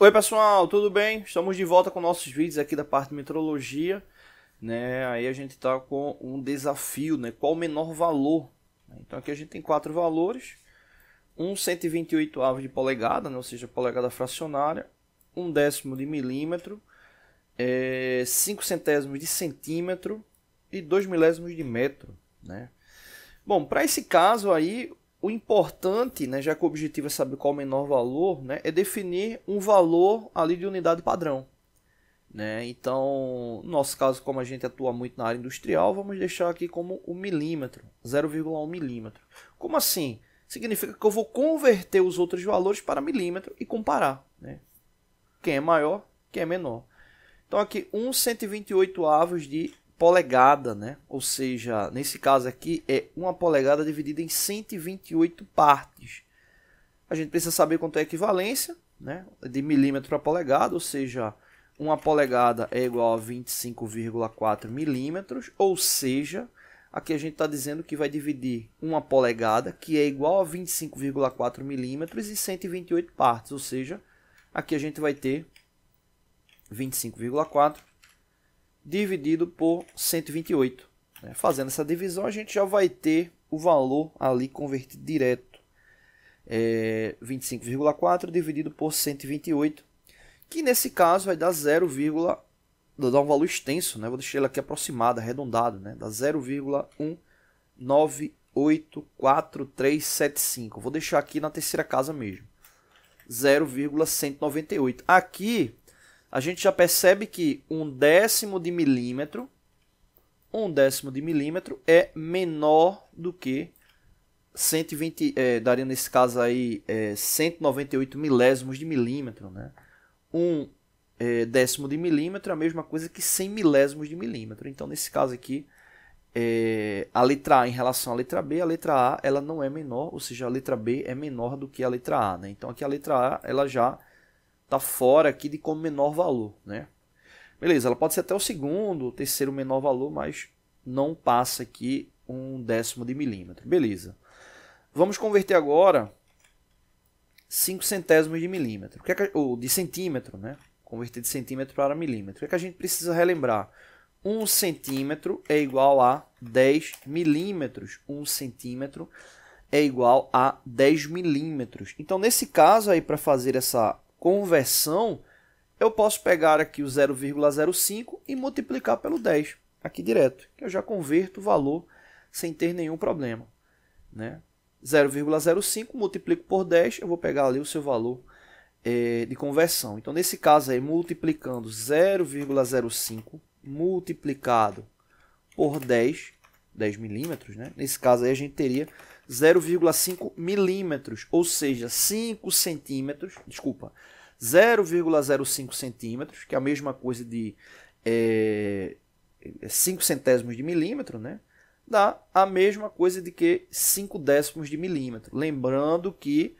Oi pessoal, tudo bem? Estamos de volta com nossos vídeos aqui da parte de metrologia, né? Aí a gente está com um desafio, né? Qual o menor valor? Então aqui a gente tem quatro valores: um 128 avos de polegada, né? ou seja, polegada fracionária, um décimo de milímetro, é, cinco centésimos de centímetro e dois milésimos de metro, né? Bom, para esse caso aí, o importante, né, já que o objetivo é saber qual é o menor valor, né, é definir um valor ali de unidade padrão. Né? Então, no nosso caso, como a gente atua muito na área industrial, vamos deixar aqui como o milímetro, 0,1 milímetro. Como assim? Significa que eu vou converter os outros valores para milímetro e comparar. Né? Quem é maior, quem é menor. Então aqui, 1,128 128 avos de polegada, né? Ou seja, nesse caso aqui é uma polegada dividida em 128 partes. A gente precisa saber quanto é a equivalência, né? De milímetro para polegada, ou seja, uma polegada é igual a 25,4 milímetros, ou seja, aqui a gente está dizendo que vai dividir uma polegada, que é igual a 25,4 milímetros, em 128 partes, ou seja, aqui a gente vai ter 25,4 dividido por 128. Né? Fazendo essa divisão, a gente já vai ter o valor ali convertido direto. É 25,4 dividido por 128, que nesse caso vai dar 0, dar um valor extenso, né? Vou deixar ele aqui aproximado, arredondado, né? Dá 0,198437,5. Vou deixar aqui na terceira casa mesmo. 0,198. Aqui a gente já percebe que um décimo de milímetro, um décimo de milímetro é menor do que 120, é, daria nesse caso aí é, 198 milésimos de milímetro, né? Um é, décimo de milímetro é a mesma coisa que 100 milésimos de milímetro. Então, nesse caso aqui, é, a letra A em relação à letra B, a letra A ela não é menor, ou seja, a letra B é menor do que a letra A. Né? Então, aqui a letra A ela já está fora aqui de como menor valor, né? Beleza, ela pode ser até o segundo, o terceiro menor valor, mas não passa aqui um décimo de milímetro. Beleza. Vamos converter agora 5 centésimos de milímetro, que é que, ou de centímetro, né? Converter de centímetro para milímetro. O que, é que a gente precisa relembrar? 1 um centímetro é igual a 10 milímetros. 1 um centímetro é igual a 10 milímetros. Então, nesse caso aí, para fazer essa conversão, eu posso pegar aqui o 0,05 e multiplicar pelo 10, aqui direto, que eu já converto o valor sem ter nenhum problema. Né? 0,05 multiplico por 10, eu vou pegar ali o seu valor é, de conversão. Então, nesse caso aí, multiplicando 0,05 multiplicado por 10, 10 milímetros, né? nesse caso aí a gente teria 0,5 milímetros, ou seja, 5 centímetros, desculpa, 0,05 centímetros, que é a mesma coisa de é, 5 é centésimos de milímetro, né? dá a mesma coisa de que 5 décimos de milímetro. Lembrando que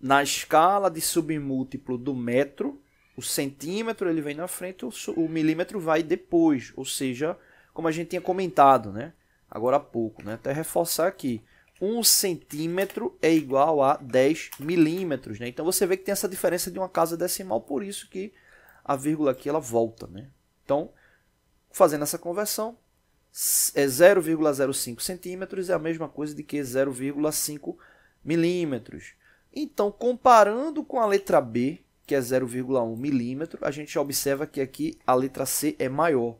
na escala de submúltiplo do metro, o centímetro ele vem na frente, o milímetro vai depois, ou seja, como a gente tinha comentado, né? Agora há pouco, né? Até reforçar aqui. 1 centímetro é igual a 10 milímetros. Né? Então você vê que tem essa diferença de uma casa decimal, por isso que a vírgula aqui ela volta. Né? Então, fazendo essa conversão, é 0,05 centímetros, é a mesma coisa de que 0,5 milímetros. Então, comparando com a letra B, que é 0,1 milímetro, a gente observa que aqui a letra C é maior.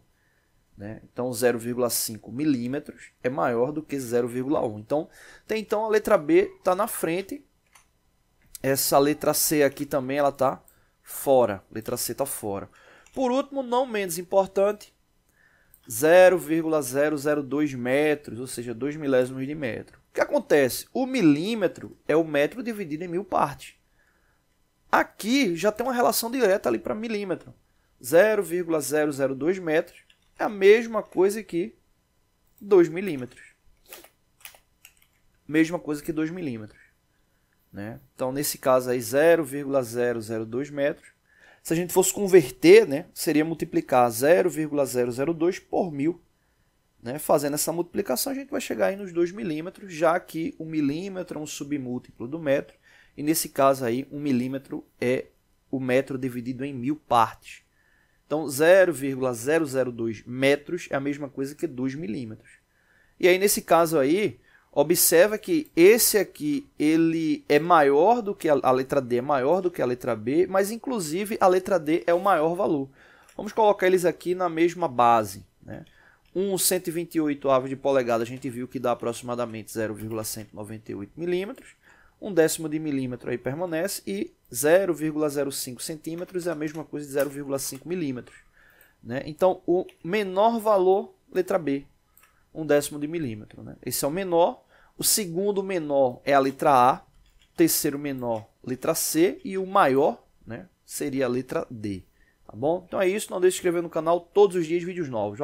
Né? Então 0,5 milímetros é maior do que 0,1. Então, então a letra B está na frente. Essa letra C aqui também ela está fora. Letra C está fora. Por último, não menos importante, 0,002 metros, ou seja, 2 milésimos de metro. O que acontece? O milímetro é o metro dividido em mil partes. Aqui já tem uma relação direta ali para milímetro. 0,002 metros é a mesma coisa que 2 milímetros. Mesma coisa que 2 milímetros. Né? Então, nesse caso aí, 0,002 metros. Se a gente fosse converter, né, seria multiplicar 0,002 por mil. Né? Fazendo essa multiplicação, a gente vai chegar aí nos 2 milímetros, já que o milímetro é um submúltiplo do metro. E nesse caso aí, um milímetro é o metro dividido em mil partes. Então, 0,002 metros é a mesma coisa que 2 milímetros. E aí, nesse caso aí, observa que esse aqui ele é maior do que a, a letra D, é maior do que a letra B, mas inclusive a letra D é o maior valor. Vamos colocar eles aqui na mesma base. Né? Um 128 avos de polegada a gente viu que dá aproximadamente 0,198 milímetros um décimo de milímetro aí permanece e 0,05 centímetros é a mesma coisa de 0,5 milímetros. Né? Então, o menor valor, letra B, um décimo de milímetro. Né? Esse é o menor. O segundo menor é a letra A, terceiro menor, letra C, e o maior né, seria a letra D. Tá bom? Então é isso, não deixe de inscrever no canal todos os dias vídeos novos.